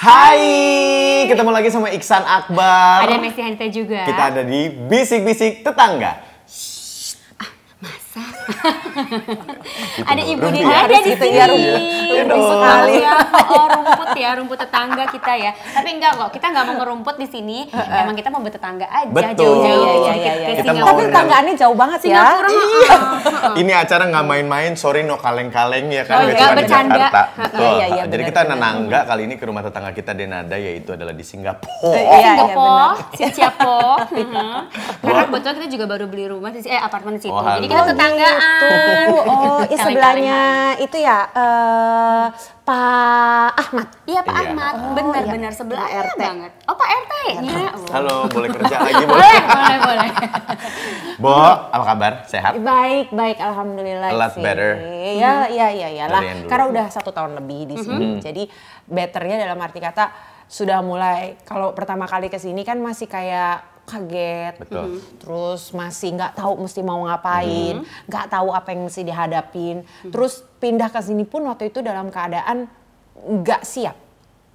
Hai, ketemu lagi sama Iksan Akbar. Ada Messi Hanita juga. Kita ada di Bisik-bisik Tetangga. Shh, ah, masa? Gitu ada ibu di ada di sini. Ya, rumput kali. Ya. Oh, rumput ya, rumput tetangga kita ya. Tapi enggak kok, kita enggak mau ngerumput di sini. Emang kita mau bertetangga aja jauh-jauh ya, ya, ya, Kita mau Tapi oh, tetanggaannya jauh banget ya. Singapura. Iya. Ini acara nggak main-main, sorry no kaleng-kaleng ya kan. Oh, enggak bercanda. Betul. Iya, iya, nah, jadi kita nanangga kali ini ke rumah tetangga kita Denada yaitu adalah di Singapura. Oh, Singapura, siapa? Karena kebetulan kita juga baru beli rumah di eh apartemen di situ. Oh, jadi kita tetanggaan. oh ya sebelahnya itu ya uh, Pak Ahmad. Iya Pak iya. Ahmad, oh, benar-benar iya. sebelah RT banget. Oh Pak RT ya. Iya. Oh. Halo, boleh kerja lagi boleh. boleh, boleh, Bo, apa kabar? Sehat? Baik, baik, alhamdulillah. A lot sih. better. Ya, iya, iya, ya lah. Karena udah satu tahun lebih di hmm. sini, mm -hmm. jadi betternya dalam arti kata sudah mulai. Kalau pertama kali ke sini kan masih kayak kaget, Betul. Hmm. terus masih nggak tahu mesti mau ngapain, hmm. nggak -hmm. tahu apa yang mesti dihadapin, -hmm. terus pindah ke sini pun waktu itu dalam keadaan nggak siap,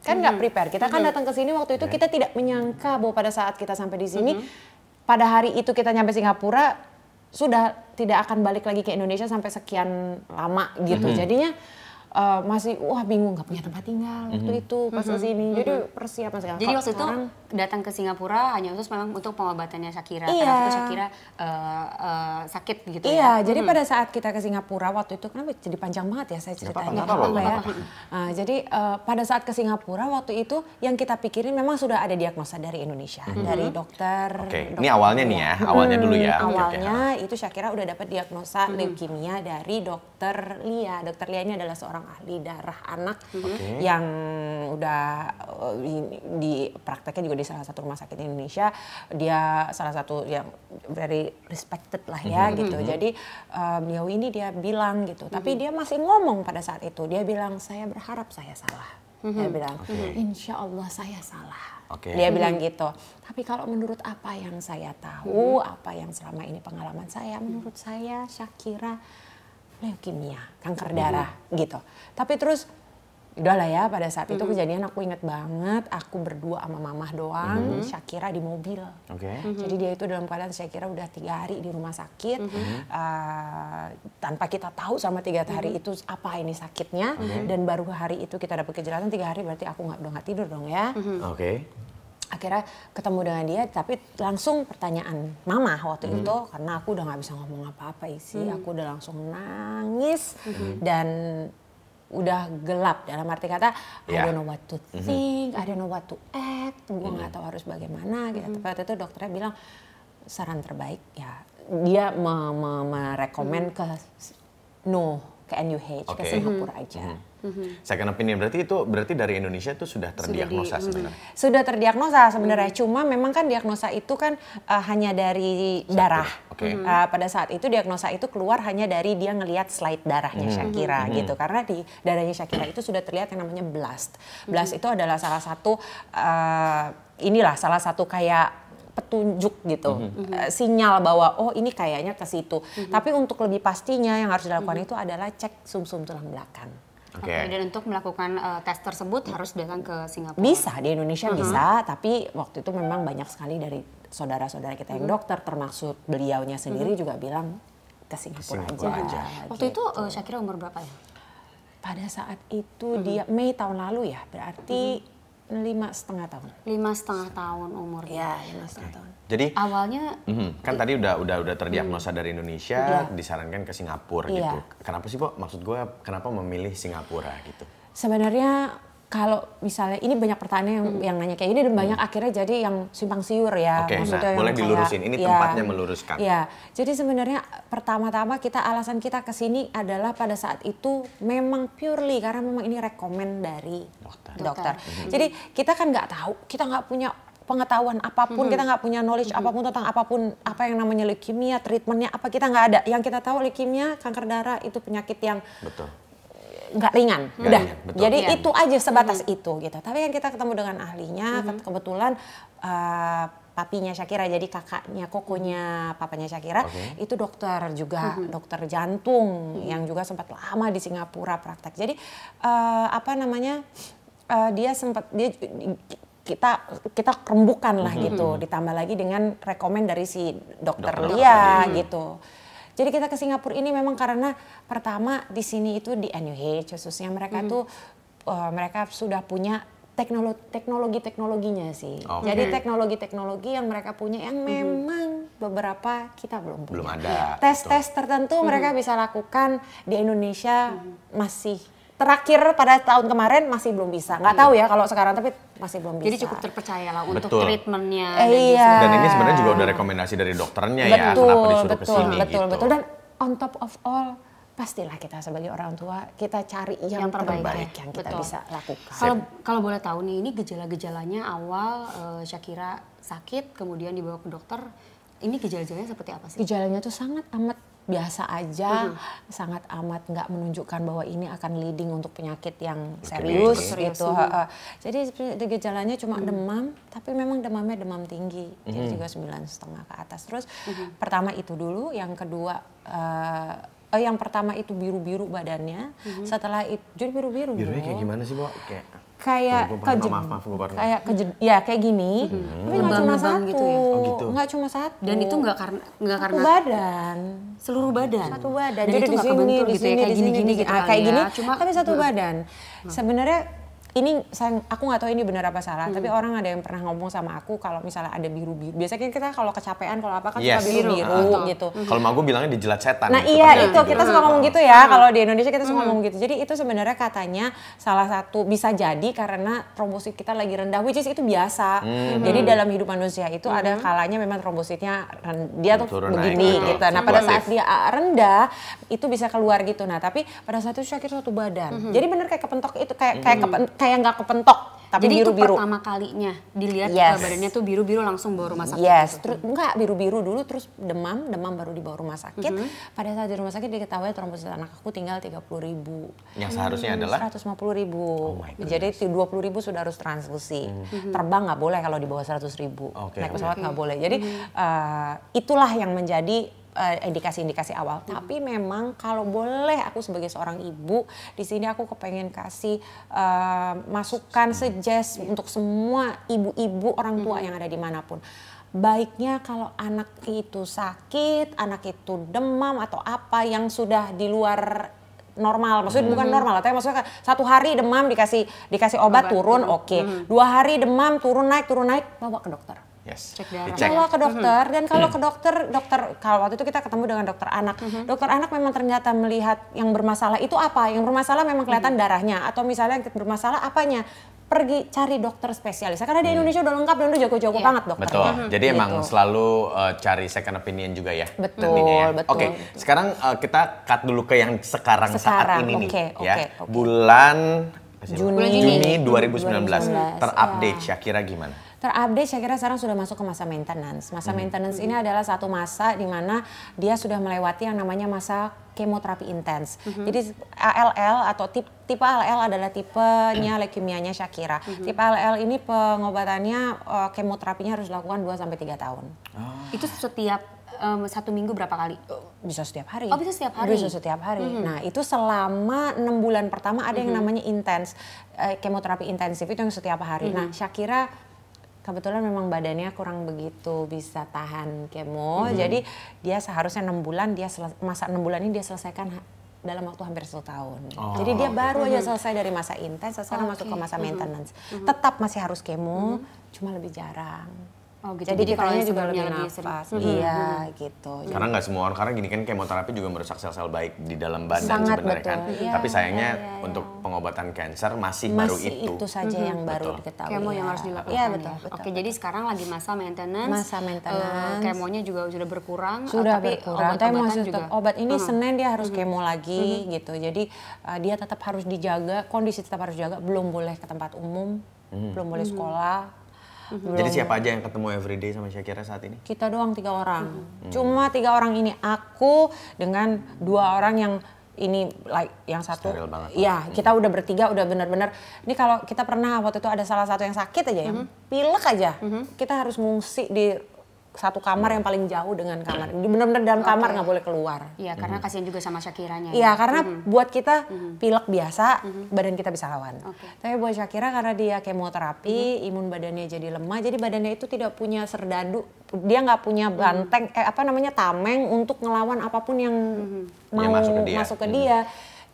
kan nggak -hmm. prepare. Kita kan hmm. datang ke sini waktu itu kita iya. tidak menyangka bahwa pada saat kita sampai di sini, pada hari itu kita nyampe Singapura sudah tidak akan balik lagi ke Indonesia sampai sekian lama gitu, jadinya uh, masih wah bingung nggak punya tempat tinggal mm -hmm. waktu mhm. itu pas mm -hmm. kesini. Mhm. Jadi mm persiapan sekarang. Jadi waktu sekarang, itu datang ke Singapura hanya khusus memang untuk pengobatannya Shakira. Iya. Karena Shakira uh, uh, sakit gitu iya, ya. Jadi -hmm. pada saat kita ke Singapura waktu itu kenapa jadi panjang banget ya saya ceritanya. apa-apa ya. jadi pada saat ke Singapura waktu itu yang kita pikirin memang sudah ada diagnosa dari Indonesia mm -hmm. dari mhm. dokter. Oke. Okay. ini awalnya nih ya, awalnya dulu ya. awalnya itu Shakira udah dapat diagnosa leukemia dari dokter Lia. Dokter Lia ini adalah seorang ahli darah anak mhm. okay. yang udah uh, di, prakteknya juga di salah satu rumah sakit Indonesia. Dia salah satu yang very respected lah ya mm -hmm. gitu. Mhm. Jadi eh, beliau ini dia bilang gitu, mm -hmm. tapi dia masih ngomong pada saat itu. Dia bilang saya berharap saya salah. Mm -hmm. Dia bilang, okay. insya Allah saya salah. Okay. Dia bilang mhm. gitu. Tapi kalau menurut apa yang saya tahu, -hmm. apa yang selama ini pengalaman saya, menurut saya Syakira leukemia, kanker darah mm-hmm. gitu. Tapi terus udahlah ya pada saat itu kejadian aku inget banget aku berdua sama mamah doang mm-hmm. Syakira di mobil. Okay. Mm-hmm. Jadi dia itu dalam keadaan Shakira udah tiga hari di rumah sakit mm-hmm. uh, tanpa kita tahu sama tiga hari mm-hmm. itu apa ini sakitnya mm dan baru hari itu kita dapat kejelasan tiga hari berarti aku nggak udah nggak tidur dong ya. Mm-hmm. Oke. Okay akhirnya ketemu dengan dia tapi langsung pertanyaan mama waktu hmm. itu karena aku udah nggak bisa ngomong apa-apa isi hmm. aku udah langsung nangis hmm. dan udah gelap dalam arti kata yeah. I ya. don't know what to hmm. think, mm-hmm. I don't know what to act, gue hmm. nggak hmm tahu harus bagaimana gitu. hmm Tapi waktu itu dokternya bilang saran terbaik ya dia merekomend me- hmm ke no ke NUH okay. ke Singapura mhm. aja. Mm -hmm. Mm -hmm. opinion berarti itu berarti dari Indonesia itu sudah terdiagnosa sudah di, sebenarnya. Mhm. sudah terdiagnosa sebenarnya, mm. cuma memang kan diagnosa itu kan uh, hanya dari Satu. darah. Okay. Uh, eh, pada saat itu diagnosa itu keluar hanya dari dia ngelihat slide darahnya mm. Shakira mm. gitu, karena di darahnya Shakira itu sudah terlihat yang namanya blast. Blast mm. itu adalah salah satu uh, inilah salah satu kayak petunjuk gitu, mm-hmm. sinyal bahwa oh ini kayaknya ke situ. Mm-hmm. Tapi untuk lebih pastinya yang harus dilakukan mm-hmm. itu adalah cek sum -sum tulang belakang. Oke. Okay. Okay, dan untuk melakukan uh, tes tersebut harus datang ke Singapura. Bisa di Indonesia mm -hmm. bisa, tapi waktu itu memang banyak sekali dari saudara-saudara kita yang mm -hmm. dokter, termasuk beliaunya sendiri mm -hmm. juga bilang ke Singapura, Singapura aja. aja. Gitu. Waktu itu uh, eh, Syakira umur berapa ya? Pada saat itu mm -hmm. dia Mei tahun lalu ya, berarti mm -hmm lima setengah tahun lima setengah tahun umurnya ya lima setengah okay. tahun jadi awalnya mm, kan tadi udah udah udah terdiagnosa mm, dari Indonesia yeah. disarankan ke Singapura yeah. gitu kenapa sih bu maksud gue kenapa memilih Singapura gitu sebenarnya kalau misalnya ini banyak pertanyaan yang, hmm. yang nanya kayak ini dan hmm. banyak hmm. akhirnya jadi yang simpang siur ya. Oke, okay, nah, boleh kayak, dilurusin. Ini ya, tempatnya meluruskan. Ya, jadi sebenarnya pertama-tama kita alasan kita ke sini adalah pada saat itu memang purely karena memang ini rekomend dari dokter. dokter. dokter. Hmm. Jadi kita kan nggak tahu, kita nggak punya pengetahuan apapun, hmm. kita nggak punya knowledge hmm. apapun tentang apapun apa yang namanya leukemia, treatmentnya apa kita nggak ada. Yang kita tahu leukemia, kanker darah itu penyakit yang Betul nggak ringan. Gak Udah. Ringan, Jadi ya. itu aja sebatas hmm. itu gitu. Tapi kan kita ketemu dengan ahlinya, hmm. kebetulan uh, papinya Shakira jadi kakaknya kokonya papanya Shakira okay. itu dokter juga hmm dokter jantung hmm yang juga sempat lama di Singapura praktek jadi uh, apa namanya uh, dia sempat dia kita kita kerembukan lah mm-hmm. gitu ditambah lagi dengan rekomend dari si dokter, dokter Lia gitu. Mm-hmm jadi kita ke Singapura ini memang karena pertama di sini itu di NUH khususnya mereka -hmm. tuh uh, mereka sudah punya teknologi teknologi teknologinya sih. Okay. Jadi teknologi teknologi yang mereka punya yang mm-hmm. memang hmm beberapa kita belum punya. Belum ada. Tes tes tertentu hmm mereka mm-hmm. bisa lakukan di Indonesia hmm masih terakhir pada tahun kemarin masih belum bisa. Nggak iya. tahu ya kalau sekarang tapi masih belum bisa. Jadi cukup terpercaya lah untuk treatmentnya. Eh, dan iya. Dan ini sebenarnya juga udah rekomendasi dari dokternya ya, betul, ya kenapa disuruh betul, kesini betul, gitu. Betul, betul. Dan on top of all pastilah kita sebagai orang tua kita cari yang, yang terbaik, ya. terbaik yang kita betul. bisa lakukan. Kalau kalau boleh tahu nih ini gejala-gejalanya awal uh, Shakira sakit kemudian dibawa ke dokter ini gejala-gejalanya seperti apa sih? Gejalanya tuh sangat amat biasa aja, mm -hmm. sangat amat nggak menunjukkan bahwa ini akan leading untuk penyakit yang serius okay. gitu. Iya jadi gejalanya cuma mm -hmm. demam, tapi memang demamnya demam tinggi, mm -hmm. jadi juga sembilan setengah ke atas. Terus mm -hmm. pertama itu dulu, yang kedua. Uh, yang pertama itu biru-biru badannya, mm -hmm. setelah itu jadi biru-biru. Birunya kayak gimana sih, Bu? Kayak kayak ke maaf, maaf, gue kayak ke ya kayak gini hmm. tapi nggak cuma gitu satu gitu ya? oh, gitu. nggak cuma satu dan itu nggak karena nggak karena badan seluruh badan satu badan dan jadi itu nggak kebentur gitu ya, sini, ya kayak gini gini gitu ah, kayak iya, gini cuma, tapi satu badan nah. sebenarnya ini saya aku nggak tahu ini benar apa salah hmm. tapi orang ada yang pernah ngomong sama aku kalau misalnya ada biru biru biasanya kan kita kalau kecapean kalau apa kan yes. suka biru biru uh, gitu hmm. kalau mau gue bilangnya dijelat setan nah gitu iya kan. itu kita suka ngomong gitu ya hmm. kalau di Indonesia kita suka hmm. ngomong gitu jadi itu sebenarnya katanya salah satu bisa jadi karena trombosit kita lagi rendah which is itu biasa hmm. jadi dalam hidup manusia itu hmm. ada kalanya memang trombositnya dia tuh Turun begini naik, gitu. gitu. nah pada saat dia ah, rendah itu bisa keluar gitu nah tapi pada saat itu sakit suatu badan jadi bener kayak kepentok itu kayak kayak kepentok kayak nggak kepentok tapi Jadi biru -biru. itu pertama kalinya dilihat yes. badannya tuh biru-biru langsung bawa rumah sakit. Yes, gitu. terus enggak biru-biru dulu terus demam, demam baru dibawa rumah sakit. Mm -hmm. Pada saat di rumah sakit diketahui trombosit anak aku tinggal 30 ribu. Yang seharusnya hmm, adalah? 150 ribu. Oh Jadi 20 ribu sudah harus transfusi. Mm -hmm. Mhm. Terbang nggak boleh kalau di bawah 100 ribu. Okay. Naik pesawat nggak okay. boleh. Jadi mm -hmm. uh, itulah yang menjadi Eh, indikasi-indikasi uh, awal. Hmm. Tapi memang kalau boleh aku sebagai seorang ibu di sini aku kepengen kasih uh, masukan hmm. suggest hmm. untuk semua ibu-ibu orang tua hmm. yang ada di manapun. baiknya kalau anak itu sakit, anak itu demam atau apa yang sudah di luar normal, maksudnya -hmm. bukan normal, tapi maksudnya satu hari demam dikasih dikasih obat, obat turun, hmm. oke, okay. -hmm. dua hari demam turun naik turun naik bawa ke dokter. Yes. Cek darah. Dicek. Kalau ke dokter dan kalau ke dokter, dokter kalau waktu itu kita ketemu dengan dokter anak. Mm-hmm. Dokter anak memang ternyata melihat yang bermasalah itu apa? Yang bermasalah memang kelihatan mm-hmm. darahnya atau misalnya yang bermasalah apanya? pergi cari dokter spesialis karena di mm. Indonesia udah lengkap dan udah jago-jago yeah. banget dokter. Betul. -hmm. Jadi gitu. emang selalu uh, cari second opinion juga ya. Betul. Ya. betul. Oke, okay. sekarang uh, kita cut dulu ke yang sekarang, sekarang saat ini okay, nih okay, ya. Okay. Bulan Juni, Juni 2019, 2019. terupdate ya. Syakira gimana? terupdate saya kira sekarang sudah masuk ke masa maintenance. Masa hmm. maintenance ini adalah satu masa di mana dia sudah melewati yang namanya masa kemoterapi intens. Mm -hmm. Jadi ALL atau tip, tipe ALL adalah tipenya leukemianya Shakira. Mm -hmm. Tipe ALL ini pengobatannya uh, kemoterapinya harus dilakukan 2 sampai 3 tahun. Oh. Itu setiap um, satu minggu berapa kali? Eh, bisa setiap hari. Oh, bisa setiap hari. Bisa setiap hari. Mm -hmm. Nah, itu selama enam bulan pertama ada mm -hmm. yang namanya intens kemoterapi intensif itu yang setiap hari. Mm -hmm. Nah, Shakira kebetulan memang badannya kurang begitu bisa tahan kemo. Hmm. Jadi dia seharusnya enam bulan dia masa enam bulan ini dia selesaikan dalam waktu hampir satu tahun. Oh, Jadi dia okay. baru aja mm-hmm. selesai dari masa intens, sekarang okay. masuk ke masa mm-hmm. maintenance. Mm -hmm. Tetap masih harus kemo, mm -hmm. cuma lebih jarang. Oh, gitu. Jadi, Jadi kalau juga lebih nafas, -hmm. iya gitu. hmm. gitu. Karena nggak semua orang, karena gini kan kemoterapi juga merusak sel-sel baik di dalam badan Sangat sebenarnya betul. kan. Ya, Tapi iya, sayangnya ya, ya, untuk pengobatan kanker masih, masih baru itu. itu saja -hmm. yang mhm. baru betul. diketahui. Kemo iya. yang harus dilakukan. Iya ya. betul, ya. betul. Oke, betul. jadi sekarang lagi masa maintenance. Masa eh, maintenance. Uh, kemonya juga sudah berkurang. Eh, sudah tapi berkurang. tapi masih tetap obat ini hmm. Senin dia harus uh kemo lagi hmm. gitu. Jadi eh, dia tetap harus dijaga, kondisi tetap harus dijaga. Belum boleh ke tempat umum, belum boleh sekolah belum. Jadi siapa aja yang ketemu everyday sama Syakira saat ini? Kita doang tiga orang. Hmm. Cuma tiga orang ini aku dengan dua orang yang ini like yang satu Steril banget. Iya, hmm. kita udah bertiga udah bener-bener. Ini kalau kita pernah waktu itu ada salah satu yang sakit aja ya, mm -hmm. pilek aja. Mm -hmm. Kita harus ngungsi di satu kamar yang paling jauh dengan kamar. Benar-benar dalam kamar nggak boleh keluar. Iya, karena kasihan juga sama Shakiranya. Ya. Iya, ya, karena mm -hmm. buat kita mm -hmm. pilek biasa, mm -hmm. badan kita bisa lawan. Okay. Tapi buat Shakira karena dia kemoterapi, mm -hmm. imun badannya jadi lemah, jadi badannya itu tidak punya serdadu, dia nggak punya banteng mm -hmm. eh apa namanya tameng untuk ngelawan apapun yang mm -hmm. mau yang masuk ke dia. Masuk ke mm -hmm. dia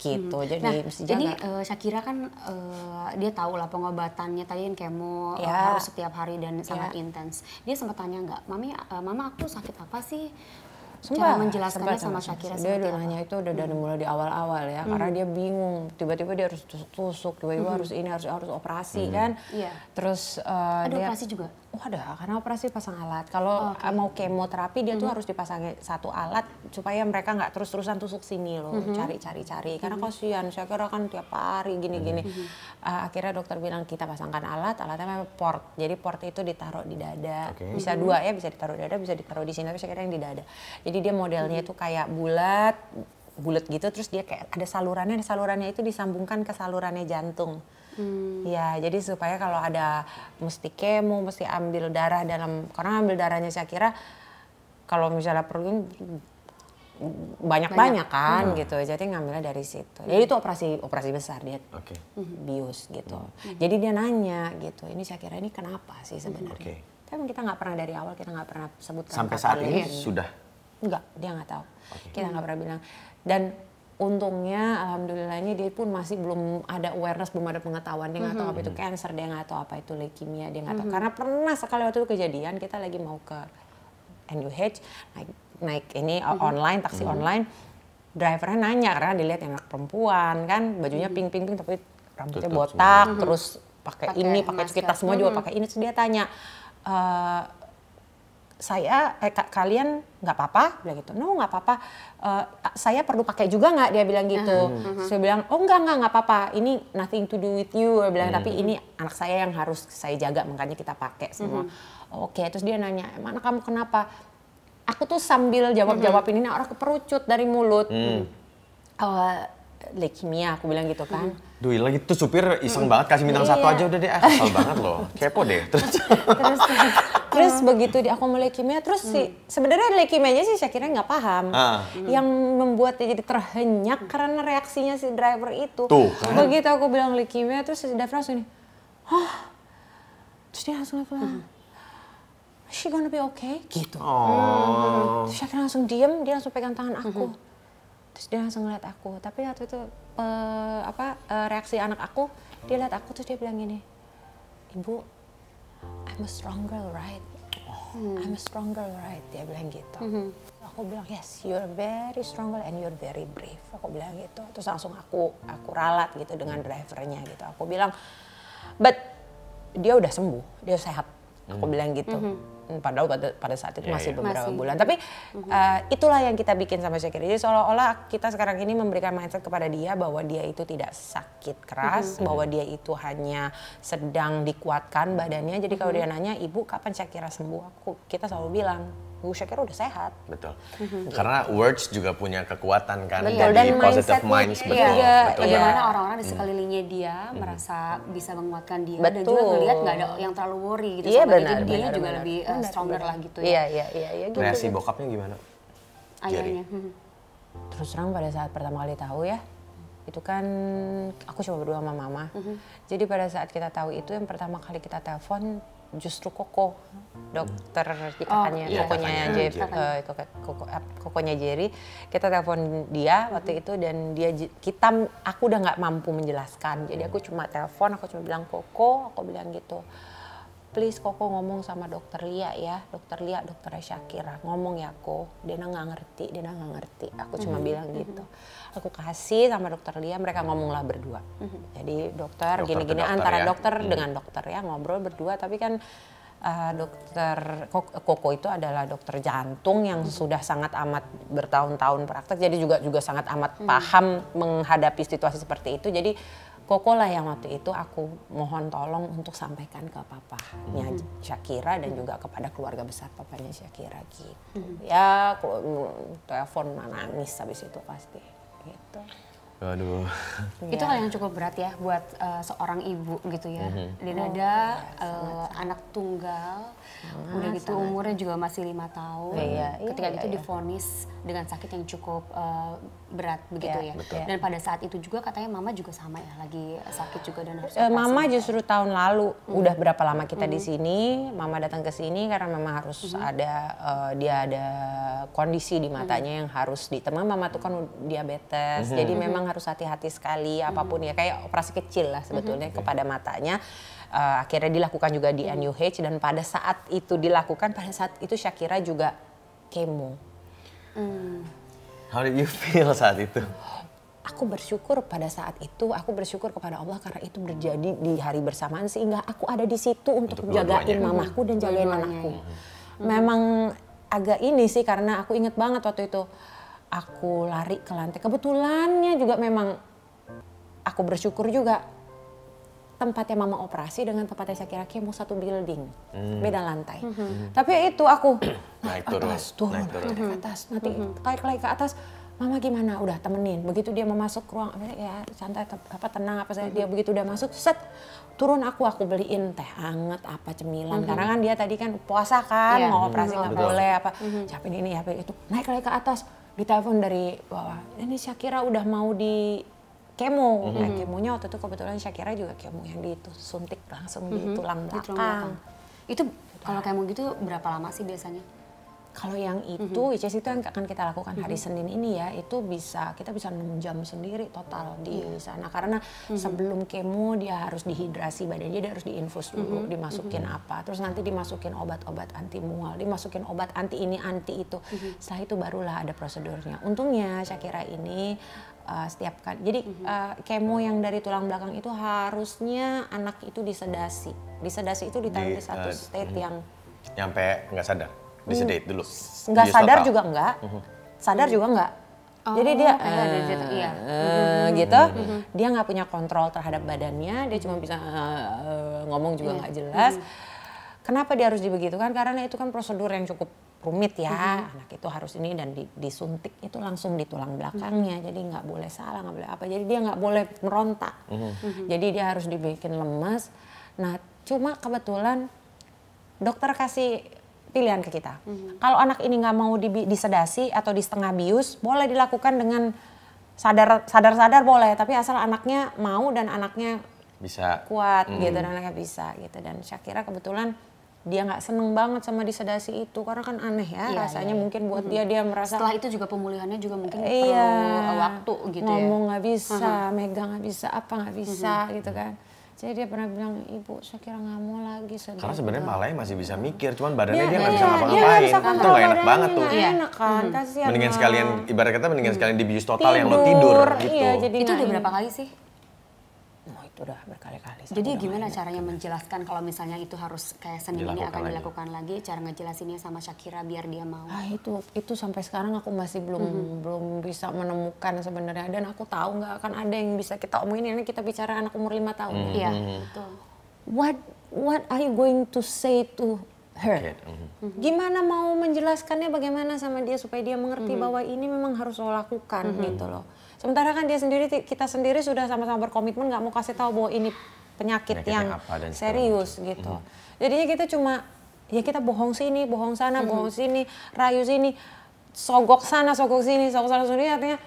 gitu hmm. jadi nah, mesti jadi uh, eh, Shakira kan uh, dia tahu lah pengobatannya tadi yang kemo yeah. Iya. harus setiap hari dan yeah. sangat intens dia sempat tanya nggak mami uh, mama aku sakit apa sih Sumpah, cara menjelaskannya sama, sama Shakira dia udah nanya itu udah dari hmm. mulai di awal-awal ya hmm. karena dia bingung tiba-tiba dia harus tusuk tiba-tiba hmm. harus ini harus harus operasi hmm. kan yeah. terus uh, ada dia, operasi juga Oh ada, karena operasi pasang alat. Kalau okay. mau kemoterapi dia mm -hmm. tuh mhm. harus dipasang satu alat supaya mereka nggak terus-terusan tusuk sini loh, cari-cari-cari. Mhm. Mm -hmm. Karena mhm. kasihan, saya kira kan tiap hari gini-gini. Mm -hmm. uh, ah, akhirnya dokter bilang kita pasangkan alat, alatnya memang port. Jadi port itu ditaruh di dada. Okay. Bisa mm -hmm. dua ya, bisa ditaruh di dada, bisa ditaruh di sini. Tapi saya kira yang di dada. Jadi dia modelnya itu mm -hmm. kayak bulat, bulat gitu. Terus dia kayak ada salurannya, ada salurannya itu disambungkan ke salurannya jantung. Hmm. Ya, jadi supaya kalau ada mesti kemo, mesti ambil darah dalam karena ambil darahnya saya kira kalau misalnya perlu banyak-banyak kan hmm. gitu. Jadi ngambilnya dari situ. Jadi itu operasi operasi besar dia. Okay. Hmm. Bius gitu. Hmm. hmm. Jadi dia nanya gitu. Ini saya kira ini kenapa sih hmm. sebenarnya? Okay. Tapi kita nggak pernah dari awal kita nggak pernah sebutkan. Sampai saat ini, sudah. Enggak, dia nggak tahu. Okay. Kita nggak pernah bilang. Dan untungnya alhamdulillahnya dia pun masih belum ada awareness belum ada pengetahuan dia nggak tahu apa itu mm-hmm. cancer dia nggak tahu apa itu leukemia dia nggak tahu mm-hmm. karena pernah sekali waktu itu kejadian kita lagi mau ke NUH naik naik ini uh, mm-hmm. online taksi online drivernya nanya karena dilihat anak perempuan kan bajunya pink pink pink tapi rambutnya botak terus pakai ini pakai kita semua juga pakai ini terus dia tanya eh, saya eh, ka, kalian nggak apa-apa bilang gitu no nggak apa-apa uh, saya perlu pakai juga nggak dia bilang gitu mm-hmm. saya bilang oh nggak nggak nggak apa-apa ini nothing to do with you dia bilang mm-hmm. tapi ini anak saya yang harus saya jaga makanya kita pakai semua mm-hmm. oke terus dia nanya mana kamu kenapa aku tuh sambil jawab-jawabin mm-hmm. ini orang keperucut dari mulut mm. uh, leukemia aku bilang gitu kan. Mm-hmm. Duh, lagi tuh supir iseng mm. banget kasih bintang yeah, satu iya. aja udah deh, asal ah, banget loh. Kepo deh. Terus terus, terus. Terus ah. begitu di aku mulai kimia, terus hmm. si sebenarnya leukemianya sih Syakira nggak paham. Ah. Yang membuat dia jadi terhenyak karena reaksinya si driver itu. Tuh, kan? Begitu aku bilang leukemia, terus si driver langsung ini, hah? Terus dia langsung bilang, hmm. Is she gonna be okay? Gitu. Oh. Hmm. Terus Syakira langsung diem, dia langsung pegang tangan aku. Hmm. Terus dia langsung ngeliat aku. Tapi waktu itu pe, apa eh, reaksi anak aku, dia lihat aku terus dia bilang gini, ibu I'm a strong girl, right? Hmm. I'm a strong girl, right? Dia bilang gitu. Mm-hmm. Aku bilang, yes, you're very strong girl and you're very brave. Aku bilang gitu. Terus langsung aku aku ralat gitu dengan drivernya gitu. Aku bilang, but dia udah sembuh, dia sehat aku hmm. bilang gitu hmm. hmm. padahal pada pada saat itu yeah, masih yeah. beberapa masih. bulan tapi uh, itulah yang kita bikin sama Syakir jadi seolah-olah kita sekarang ini memberikan mindset kepada dia bahwa dia itu tidak sakit keras hmm. bahwa iya. dia itu hanya sedang dikuatkan badannya jadi kalau hmm. dia nanya ibu kapan Syakira sembuh aku kita selalu bilang gue Syakir udah sehat. Betul. Mm-hmm. Karena words juga punya kekuatan kan betul. jadi dan positive minds betul. Iya, betul. Iya. Karena orang-orang di mm. sekelilingnya dia mm-hmm. merasa bisa menguatkan dia betul. dan juga ngelihat nggak ada yang terlalu worry gitu. Iya, benar, jadi dia juga benar. lebih eh, benar, stronger benar. lah gitu ya. Iya, iya, iya, iya gitu. Reaksi gitu. bokapnya gimana? Ayahnya. Hmm. Terus terang pada saat pertama kali tahu ya, itu kan aku cuma berdua sama mama. Mm-hmm. Jadi pada saat kita tahu itu yang pertama kali kita telepon justru Koko dokter ikatannya oh, iya, kokonya iya, Jerry iya, iya. eh, koko, koko, eh, kokonya Jerry kita telepon dia waktu itu dan dia kita aku udah nggak mampu menjelaskan jadi hmm. aku cuma telepon aku cuma bilang Koko aku bilang gitu please koko ngomong sama dokter Lia ya dokter Lia dokter Syakira ngomong ya aku Dena nggak ngerti Dena nggak ngerti aku cuma mm -hmm. bilang mm-hmm. gitu aku kasih sama dokter Lia mereka ngomonglah berdua mm -hmm. jadi dokter gini-gini antara ya. dokter mm -hmm. dengan dokter ya ngobrol berdua tapi kan uh, dokter Koko itu adalah dokter jantung yang hmm. sudah sangat amat bertahun-tahun praktek jadi juga juga sangat amat hmm. paham menghadapi situasi seperti itu jadi Koko lah yang waktu itu aku mohon tolong untuk sampaikan ke papanya hmm. Syakira dan juga kepada keluarga besar papanya Syakira gitu. Hmm. Ya telepon nangis habis itu pasti gitu. Aduh. Ya. Itu hal yang cukup berat ya buat uh, seorang ibu gitu ya. Mm -hmm. Dan oh, ada ya, uh, anak tunggal, nah, udah gitu sangat. umurnya juga masih lima tahun. Iya, mm-hmm. iya, Ketika iya, itu iya. difonis dengan sakit yang cukup uh, berat begitu yeah. ya. ya. Dan pada saat itu juga katanya mama juga sama ya lagi sakit juga dan harus. Uh, mama justru tahun lalu hmm. udah berapa lama kita hmm. di sini, mama datang ke sini karena mama harus hmm. ada uh, dia ada kondisi di matanya hmm. yang harus ditemani. Mama tuh kan hmm. diabetes, hmm. jadi hmm. memang harus hati-hati sekali apapun hmm. ya kayak operasi kecil lah sebetulnya hmm. kepada matanya. Uh, akhirnya dilakukan juga di hmm. NUH dan pada saat itu dilakukan pada saat itu Shakira juga kemo. Hmm How did you feel saat itu? Aku bersyukur pada saat itu, aku bersyukur kepada Allah karena itu terjadi di hari bersamaan sehingga aku ada di situ untuk, untuk jagain mamaku dan jagain dua anakku. Hmm. Memang agak ini sih karena aku inget banget waktu itu aku lari ke lantai. Kebetulannya juga memang aku bersyukur juga tempatnya mama operasi dengan tempatnya Sakiraki mau satu building hmm. beda lantai -hmm. hmm. tapi itu aku naik turun atas turun naik turun naik ke atas nanti mm -hmm. naik ke atas Mama gimana? Udah temenin. Begitu dia mau masuk ke ruang, ya santai, apa tenang apa saya. -hmm. Dia begitu udah masuk, set turun aku aku beliin teh hangat apa cemilan. -hmm. Karena kan dia tadi kan puasa kan, yeah. mau operasi hmm. nggak -hmm. boleh apa. Mm -hmm. ini, ya itu. Naik lagi ke atas, ditelepon dari bawah. Ini Syakira udah mau di kemo. Mm-hmm. Nah, mhm. Mhm. kemonya waktu itu kebetulan Shakira juga kemo yang disuntik langsung mm-hmm. di tulang belakang. Di tulang belakang. Itu kalau kemo gitu berapa lama sih biasanya? Kalau yang itu, mm-hmm. which itu yang akan kita lakukan hari mm-hmm. Senin ini ya, itu bisa kita bisa 6 jam sendiri total di iya. sana karena mm-hmm. sebelum kemo dia harus dihidrasi badannya, dia harus diinfus dulu, mm-hmm. dimasukin mm-hmm. apa, terus nanti dimasukin obat-obat anti mual, dimasukin obat anti ini anti itu. Mm-hmm. Setelah itu barulah ada prosedurnya. Untungnya kira ini uh, setiap kali. Jadi mm-hmm. uh, kemo yang dari tulang belakang itu harusnya anak itu disedasi. Disedasi itu ditaruh di, di satu uh, state mm-hmm. yang nyampe nggak sadar sedate oh. dulu nggak iya, sadar total. juga enggak mhm. sadar juga enggak Oh, Jadi dia uh, eh, iya. Uh, gitu, uh, dia nggak punya kontrol terhadap badannya, dia cuma bisa uh, uh, ngomong juga iya. nggak uh, jelas. Uh, Kenapa dia harus dibegitukan? Karena itu kan prosedur yang cukup rumit ya. uh, Anak itu harus ini dan di, disuntik itu langsung di tulang belakangnya. Uh, Jadi nggak boleh salah, nggak boleh apa. Jadi dia nggak boleh meronta. Uh, uh, Jadi dia harus dibikin lemes. Nah, cuma kebetulan dokter kasih pilihan ke kita. Mm-hmm. Kalau anak ini nggak mau di, disedasi atau di setengah bius, boleh dilakukan dengan sadar sadar sadar boleh, tapi asal anaknya mau dan anaknya bisa kuat mm. gitu dan anaknya bisa gitu. Dan Syakira kebetulan dia nggak seneng banget sama disedasi itu karena kan aneh ya iya, rasanya iya. iya. mungkin buat mm-hmm. dia dia merasa setelah itu juga pemulihannya juga mungkin iya, perlu eh, waktu gitu ngomong ya ngomong nggak bisa uh-huh. megang nggak bisa apa nggak bisa mm-hmm. gitu kan jadi dia pernah bilang, ibu saya kira nggak mau lagi. Saya Karena sebenarnya gitu. malahnya masih bisa mikir, cuman badannya iya, dia, iya, iya, dia nggak bisa ngapa-ngapain. Itu nggak enak banget tuh. Iya. enak kan, hmm. kasihan. Mendingan kan. sekalian, ibarat kata mendingan sekalian dibius total tidur, yang lo tidur gitu. Iya, jadi itu udah berapa kali sih? udah berkali-kali. Jadi gimana caranya gitu. menjelaskan kalau misalnya itu harus kayak Senin dilakukan ini akan dilakukan lagi, cara ngejelasinnya sama Shakira biar dia mau? Ah itu itu sampai sekarang aku masih belum mm -hmm. belum bisa menemukan sebenarnya dan aku tahu nggak akan ada yang bisa kita omongin ini kita bicara anak umur lima tahun. Mm-hmm. Iya. Mm -hmm. Iya. What What are you going to say to her. Mm-hmm. mm-hmm. Gimana mau menjelaskannya bagaimana sama dia supaya dia mengerti mm-hmm. bahwa ini memang harus lo lakukan mm-hmm. gitu loh. Sementara kan dia sendiri kita sendiri sudah sama-sama berkomitmen nggak mau kasih tahu bahwa ini penyakit yang serius gitu. Mm -hmm. Jadinya kita cuma ya kita bohong sini, bohong sana, -hmm. bohong sini, rayu sini, sogok sana, sogok sini, sogok sana sini artinya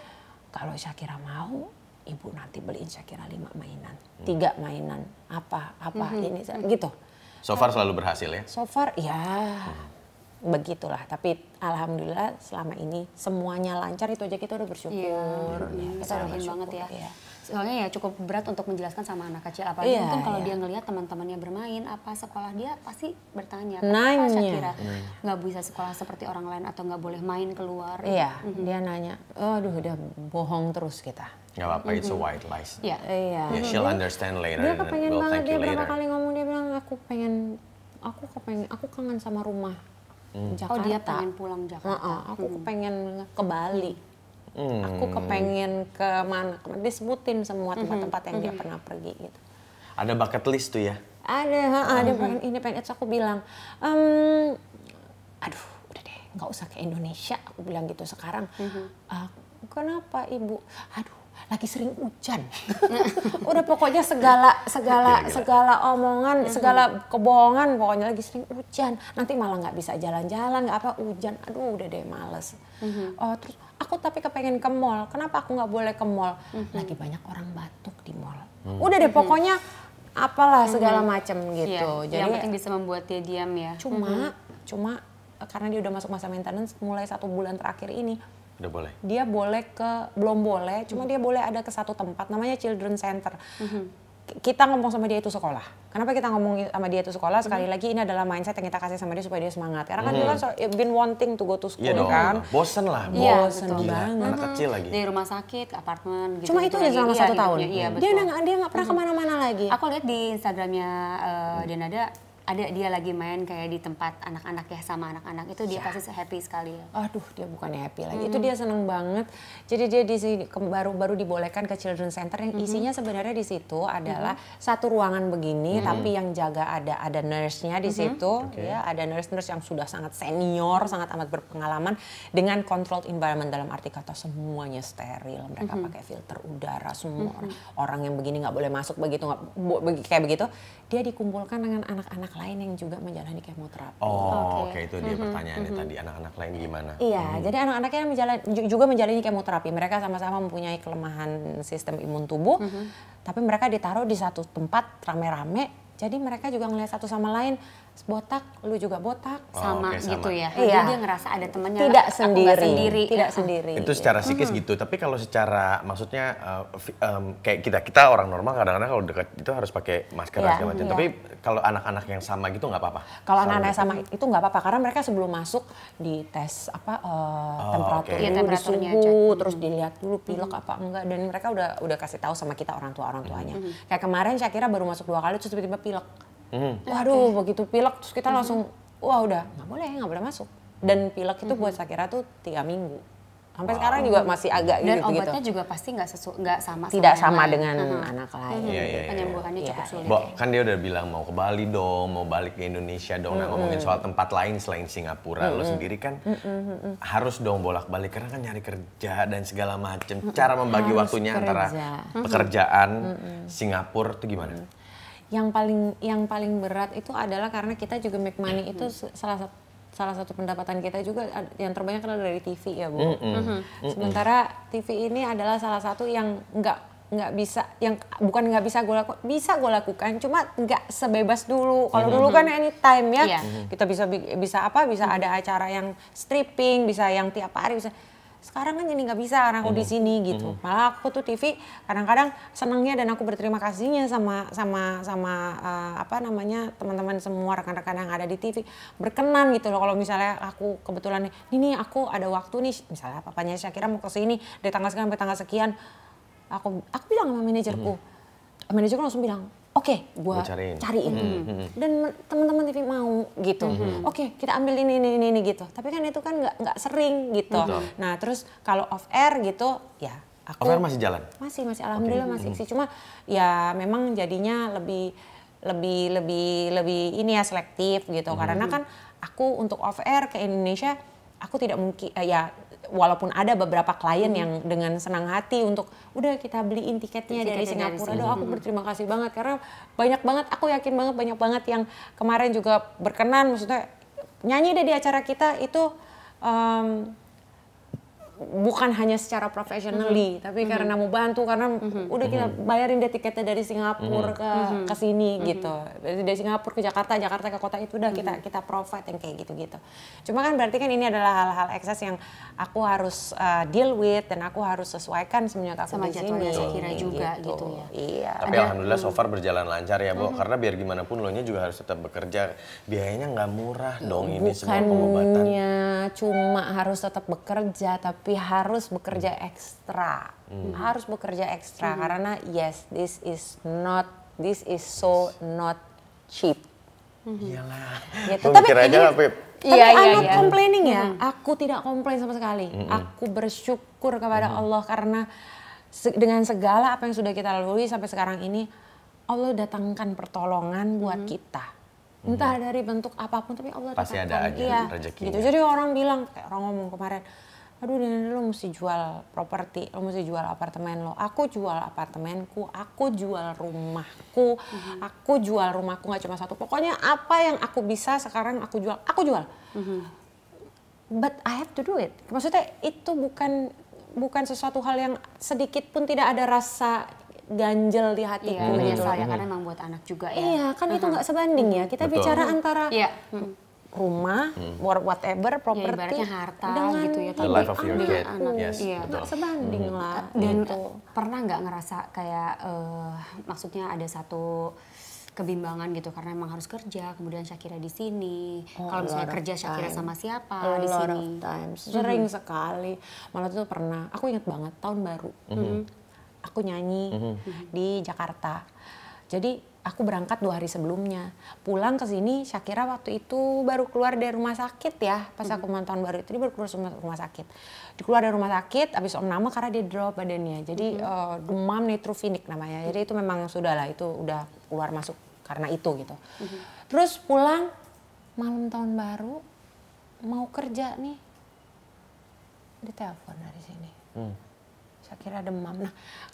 kalau Syakira mau ibu nanti beliin Syakira lima mainan, hmm. tiga mainan, apa apa -hmm. ini mhm. gitu. So far selalu berhasil ya? So far ya. Mhm begitulah tapi alhamdulillah selama ini semuanya lancar itu aja kita udah bersyukur yeah, ya, iya, kita udah bersyukur banget ya. ya soalnya ya cukup berat untuk menjelaskan sama anak kecil apa yeah, mungkin kalau yeah. dia ngelihat teman-temannya bermain apa sekolah dia pasti bertanya kenapa Shakira iya. nggak bisa sekolah seperti orang lain atau nggak boleh main keluar iya yeah, mm -hmm. dia nanya oh, aduh udah bohong terus kita nggak apa-apa mm -hmm. it's a mhm. white lies iya yeah. yeah. yeah, she'll mhm. understand later dia kepengen we'll banget dia berapa kali ngomong dia bilang aku pengen aku kepengen aku kangen sama rumah hmm. Jakarta. Oh dia pengen pulang Jakarta. Uh -uh. Aku hmm. pengen ke Bali. Hmm. Aku kepengen ke mana? Disebutin semua hmm. tempat-tempat yang hmm. dia pernah pergi gitu. Ada bucket list tuh ya? Ada, -huh. ada pengen hmm. ini pengen itu. Aku bilang, um, aduh udah deh nggak usah ke Indonesia. Aku bilang gitu sekarang. Hmm. Uh, kenapa ibu? Aduh lagi sering hujan. Udah pokoknya segala segala segala omongan, segala kebohongan pokoknya lagi sering hujan. Nanti malah nggak bisa jalan-jalan, nggak -jalan, apa hujan. Aduh, udah deh males. Mm-hmm. Oh, terus aku tapi kepengen ke mall. Kenapa aku nggak boleh ke mall? Mm-hmm. Lagi banyak orang batuk di mall. Mm. Udah deh pokoknya apalah segala macem iya, gitu. Yeah. Jadi yang penting bisa membuat dia diam ya. Cuma mm-hmm. cuma karena dia udah masuk masa maintenance mulai satu bulan terakhir ini Udah boleh. Dia boleh ke belum boleh, cuma hmm. dia boleh ada ke satu tempat namanya children center. Hmm. Kita ngomong sama dia itu sekolah. Kenapa kita ngomong sama dia itu sekolah? Mhm. Sekali hmm. lagi ini adalah mindset yang kita kasih sama dia supaya dia semangat. Karena kan mhm. dia kan so, been wanting to go to iya school yeah, kan. Bosen lah. Iya, bosen banget. Anak mhm. kecil lagi. Dari rumah sakit, apartemen gitu. Cuma itu aja selama iya, satu iya, tahun. Iya, iya betul. Dia nggak dia nggak pernah kemana-mana lagi. Aku lihat di Instagramnya uh, eh, Denada ada dia lagi main kayak di tempat anak-anak ya sama anak-anak itu dia ya. pasti happy sekali ya. Aduh, dia bukannya happy lagi. -hmm. Itu dia seneng banget. Jadi dia di sini baru-baru dibolehkan ke children center yang -hmm. isinya sebenarnya di situ adalah -hmm. satu ruangan begini -hmm. tapi yang jaga ada ada nurse-nya di -hmm. situ okay. ya, ada nurse-nurse yang sudah sangat senior, sangat amat berpengalaman dengan controlled environment dalam arti kata semuanya steril, mereka -hmm. pakai filter udara semua. -hmm. Orang yang begini nggak boleh masuk begitu nggak kayak begitu. Dia dikumpulkan dengan anak-anak lain yang juga menjalani kemoterapi. Oh, oke okay. okay, itu dia mm-hmm. pertanyaannya mm-hmm. tadi anak-anak lain gimana? Iya, hmm. jadi anak-anaknya menjalani juga menjalani kemoterapi. Mereka sama-sama mempunyai kelemahan sistem imun tubuh, mm-hmm. tapi mereka ditaruh di satu tempat rame-rame. Jadi mereka juga melihat satu sama lain botak, lu juga botak, oh, sama, okay, gitu sama gitu ya. Iya. Jadi dia ngerasa ada temennya. Tidak aku sendiri. sendiri. Tidak ya. sendiri. Itu secara psikis hmm. gitu. Tapi kalau secara maksudnya uh, um, kayak kita kita orang normal kadang-kadang kalau dekat itu harus pakai masker yeah. segala macam. Yeah. Tapi kalau anak-anak yang sama gitu nggak apa-apa. Kalau anak-anak gitu. sama itu nggak apa-apa karena mereka sebelum masuk di tes apa uh, oh, temperatur okay. ya, ya, disuhu, mm-hmm. terus dilihat dulu pilek hmm. apa mm-hmm. enggak dan mereka udah udah kasih tahu sama kita orang tua orang tuanya. Hmm. Kayak kemarin saya kira baru masuk dua kali terus tiba-tiba pilek Hmm. Waduh, okay. begitu pilek terus kita hmm. langsung wah udah nggak boleh nggak boleh masuk. Dan pilek itu hmm. buat Sakira tuh tiga minggu. Sampai wow. sekarang juga masih agak Dan gitu. Dan obatnya gitu. juga pasti nggak sesu nggak sama. Tidak sama, sama dengan uh anak hmm. lain. Hmm. Iya, yeah, yeah, yeah. Penyembuhannya yeah. cukup sulit. Bo, kan dia udah bilang mau ke Bali dong, mau balik ke Indonesia dong. Mm -hmm. Nah ngomongin soal tempat lain selain Singapura, mm -hmm. lo sendiri kan mm -hmm. harus dong bolak-balik karena kan nyari kerja dan segala macam. Cara membagi harus waktunya kerja. antara pekerjaan mm -hmm. Singapura tuh gimana? -hmm yang paling yang paling berat itu adalah karena kita juga make money itu salah satu salah satu pendapatan kita juga yang terbanyak adalah dari TV ya bu. Mm -hmm. Mm -hmm. Sementara TV ini adalah salah satu yang nggak nggak bisa yang bukan nggak bisa gue lakukan bisa gue lakukan cuma nggak sebebas dulu kalau mm -hmm. dulu kan anytime ya yeah. mm -hmm. kita bisa bisa apa bisa mm -hmm. ada acara yang stripping bisa yang tiap hari bisa sekarang kan jadi nggak bisa karena aku mm. di sini gitu mm. malah aku tuh TV kadang-kadang senangnya dan aku berterima kasihnya sama sama sama uh, apa namanya teman-teman semua rekan-rekan yang ada di TV berkenan gitu loh kalau misalnya aku kebetulan ini nih aku ada waktu nih misalnya papanya Syakira mau ke sini dari tanggal sekian sampai tanggal sekian aku aku bilang sama manajerku mm. manajerku langsung bilang okay, gue cariin, cariin. Mm Hmm. dan teman-teman TV mau gitu hmm. hmm. oke okay, kita ambil ini ini ini, gitu tapi kan itu kan nggak nggak sering gitu -hmm. nah terus kalau off air gitu ya aku off air masih jalan masih masih alhamdulillah okay. masih hmm. cuma ya memang jadinya lebih lebih lebih lebih ini ya selektif gitu hmm. karena kan aku untuk off air ke Indonesia aku tidak mungkin eh, ya walaupun ada beberapa klien hmm. yang dengan senang hati untuk udah kita beliin tiketnya, Tiket dari Singapura. Aduh, aku berterima kasih banget karena banyak banget aku yakin banget banyak banget yang kemarin juga berkenan maksudnya nyanyi deh di acara kita itu um, bukan hanya secara professionally mm -hmm. tapi mm -hmm. karena mau bantu karena mm -hmm. udah kita mm-hmm. bayarin dia tiketnya dari Singapura mm -hmm. ke mm-hmm. ke sini mm -hmm. gitu dari, dari Singapura ke Jakarta Jakarta ke kota itu udah mm -hmm. kita mm-hmm. kita provide yang kayak gitu gitu cuma kan berarti kan ini adalah hal-hal ekses yang aku harus uh, deal with dan aku harus sesuaikan semuanya aku sama di sini kira gitu. juga gitu. gitu ya iya tapi Ada, alhamdulillah so far berjalan lancar ya bu mm -hmm. karena biar gimana pun lo nya juga harus tetap bekerja biayanya nggak murah dong Bukannya ini semua pengobatan cuma harus tetap bekerja tapi tapi harus bekerja hmm. ekstra. Hmm. Harus bekerja ekstra hmm. karena yes, this is not this is so not cheap. Hmm. Iyalah. Gitu. Tapi aja ya? tapi iya, I'm iya, not iya. complaining ya. Hmm. Aku tidak komplain sama sekali. Hmm. Aku bersyukur kepada hmm. Allah karena se dengan segala apa yang sudah kita lalui sampai sekarang ini Allah datangkan pertolongan buat hmm. kita. Hmm. Entah hmm. dari bentuk apapun tapi Allah Pasti ada aja iya, gitu. Jadi orang bilang kayak orang ngomong kemarin aduh ini lo mesti jual properti lo mesti jual apartemen lo aku jual apartemenku aku jual rumahku mm-hmm. aku jual rumahku nggak cuma satu pokoknya apa yang aku bisa sekarang aku jual aku jual mm-hmm. but I have to do it maksudnya itu bukan bukan sesuatu hal yang sedikit pun tidak ada rasa ganjel di hatiku iya, menyesal ya karena emang buat anak juga ya iya kan uh-huh. itu mhm. nggak sebanding ya kita Betul. bicara antara yeah. Hmm rumah, hmm. whatever properti, ya, harta dengan gitu ya, the life of your kid, iya. yes, iya. Nggak sebanding hmm. lah. Dan gitu. Eh, pernah nggak ngerasa kayak uh, maksudnya ada satu kebimbangan gitu karena emang harus kerja kemudian syakira di sini oh, kalau misalnya kerja Shakira time. sama siapa a di sini mhm. sering -hmm. sekali malah tuh pernah aku ingat banget tahun baru mm -hmm. aku nyanyi mm -hmm. di Jakarta jadi aku berangkat dua hari sebelumnya. Pulang ke sini Shakira waktu itu baru keluar dari rumah sakit ya. Pas aku mantan baru itu dia baru keluar dari rumah sakit. Keluar dari rumah sakit abis om nama karena dia drop badannya. Jadi mm -hmm. uh, demam nitrofinik namanya. Jadi itu memang sudah lah itu udah keluar masuk karena itu gitu. Terus pulang malam tahun baru mau kerja nih. Ditelepon dari sini. Hmm akhirnya demam. Nah,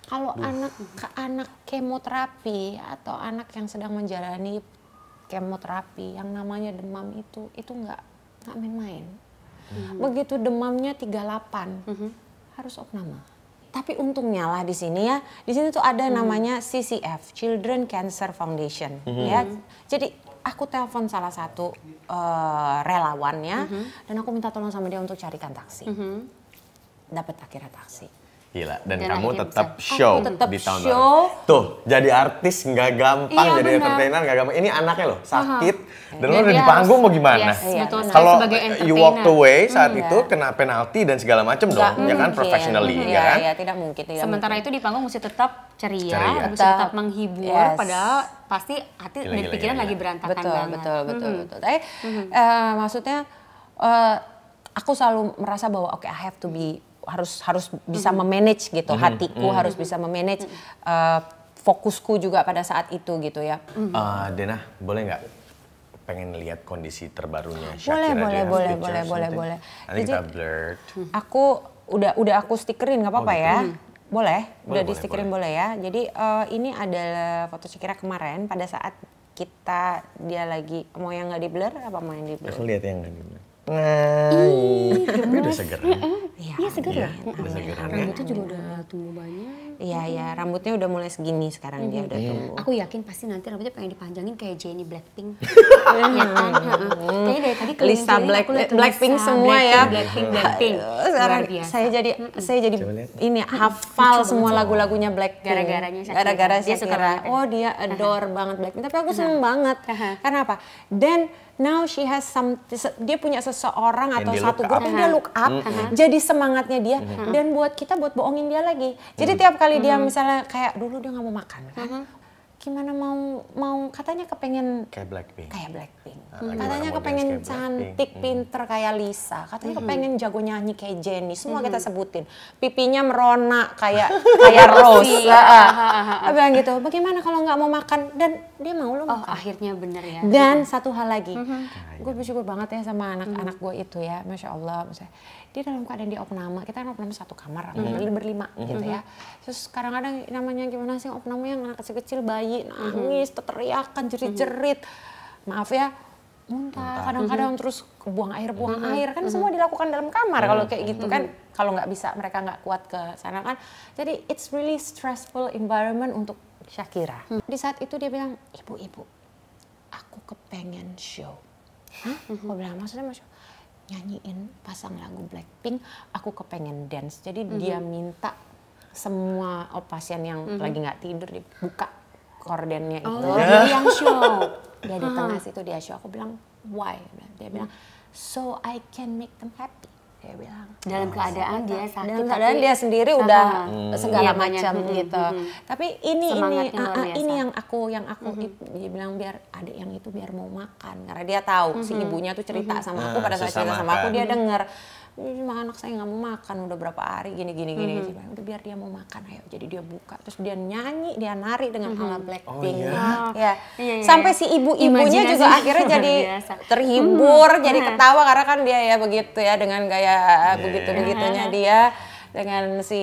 kalau Uff. anak ke anak kemoterapi atau anak yang sedang menjalani kemoterapi yang namanya demam itu itu nggak nggak main-main. Hmm. Begitu demamnya 38 hmm. harus nama. Tapi untungnya lah di sini ya, di sini tuh ada hmm. namanya CCF, Children Cancer Foundation hmm. ya. Jadi aku telepon salah satu uh, relawannya -hmm. dan aku minta tolong sama dia untuk carikan taksi. -hmm. Dapat akhirnya taksi. Gila, dan, dan kamu tetap show di tahun show. Lalu. Tuh, jadi artis nggak gampang, iya, jadi bener. entertainer nggak gampang. Ini anaknya loh, sakit. Uh-huh. Dan, dan lo udah di panggung mau gimana? Yes, iya, Kalau you walked away saat hmm, itu kena penalti dan segala macam dong, mungkin. ya kan professionally, iya, ya kan? Iya, tidak mungkin. Tidak Sementara mungkin. itu di panggung mesti tetap ceria, ceria. Tetap, tetap menghibur, yes. padahal pasti hati dan pikiran lagi berantakan betul, banget. Betul, betul, betul. Tapi eh, maksudnya eh, aku selalu merasa bahwa oke, I have to be harus harus bisa mm-hmm. memanage gitu mm-hmm. hatiku mm-hmm. harus bisa memanage mm-hmm. uh, fokusku juga pada saat itu gitu ya. Mm-hmm. Uh, Dena boleh nggak pengen lihat kondisi terbarunya Shakira boleh boleh boleh boleh gitu ya? boleh boleh. Jadi, kita blurred. Mm-hmm. Aku udah udah aku stikerin nggak oh, apa-apa oh, gitu. ya. Hmm. Boleh, boleh, udah di stikerin boleh. boleh ya. Jadi uh, ini adalah foto Shakira kemarin pada saat kita dia lagi mau yang nggak di blur apa mau yang di blur? Aku lihat yang nggak di blur. Ih, gemes. udah ya? iya. iya, segar. Iya, ya, seger segar. Rambutnya ya? juga udah tumbuh banyak. Iya mm hmm. rambutnya udah mulai segini sekarang hmm. dia udah yeah. tumbuh. Aku yakin pasti nanti rambutnya pengen dipanjangin kayak Jennie Blackpink. Iya kan? Kayaknya dari tadi Lisa Black Blackpink semua ya. Blackpink Blackpink. Sekarang saya jadi saya jadi ini hafal semua lagu-lagunya Blackpink. Gara-garanya Shakira. Gara-gara Dia suka ya? oh dia adore banget Blackpink. Tapi aku seneng banget. Karena apa? Dan now she has some dia punya seseorang atau satu grup yang dia look up. Jadi semangatnya dia dan buat kita buat bohongin dia lagi. Jadi tiap kali kali hmm. dia misalnya kayak dulu dia nggak mau makan kan. Hmm. Gimana mau mau katanya kepengen kayak Blackpink. Kayak Blackpink. Hmm. Katanya kepengen cantik, hmm. pinter kayak Lisa. Katanya hmm. kepengen jago nyanyi kayak Jennie. Semua hmm. kita sebutin. Pipinya merona kayak kayak Rose. Apa ah, ah, bilang gitu. Bagaimana kalau nggak mau makan dan dia mau lo oh, makan. Oh, akhirnya bener ya. Dan satu hal lagi. Hmm. Gue bersyukur banget ya sama anak-anak hmm. gue itu ya. Masya Allah. Maksudnya dia dalam keadaan di opname kita kan opname satu kamar mm -hmm. berlima mm -hmm. gitu ya terus kadang-kadang namanya gimana sih opname yang anak kecil-kecil bayi mhm. nangis mm -hmm. teriakan jerit-jerit mm -hmm. maaf ya muntah kadang-kadang mm -hmm. terus buang air buang mm -hmm. air kan mm -hmm. semua dilakukan dalam kamar mm -hmm. kalau kayak gitu mhm. kan mm -hmm. kalau nggak bisa mereka nggak kuat ke sana kan jadi it's really stressful environment untuk Shakira mm -hmm. di saat itu dia bilang ibu-ibu aku kepengen show Hah? Mm -hmm. Aku bilang maksudnya maksudnya? nyanyiin pasang lagu Blackpink aku kepengen dance jadi mm -hmm. dia minta semua oh, pasien yang mm -hmm. lagi nggak tidur dibuka kordennya itu oh. dia yang show dia di tengah situ dia show aku bilang why dia bilang so I can make them happy dia bilang dalam keadaan dia dalam keadaan dia sendiri udah hmm. segala iya, macam hmm, hmm, gitu tapi ini ini ah, ah, ini yang aku yang aku dia bilang biar adik yang itu biar mau makan karena dia tahu si ibunya tuh cerita sama aku ah, pada saat cerita sama aku kan. dia denger cuma eh, anak saya nggak mau makan udah berapa hari gini gini gini mm -hmm. udah biar dia mau makan ayo jadi dia buka terus dia nyanyi dia nari dengan mm -hmm. ala Blackpink oh, iya. Ya. ya iya, iya. sampai si iya. ibu-ibunya juga akhirnya jadi mm-hmm. terhibur mm -hmm. jadi mm-hmm. ketawa karena kan dia ya begitu ya dengan gaya yeah. begitu begitunya mm-hmm. dia dengan si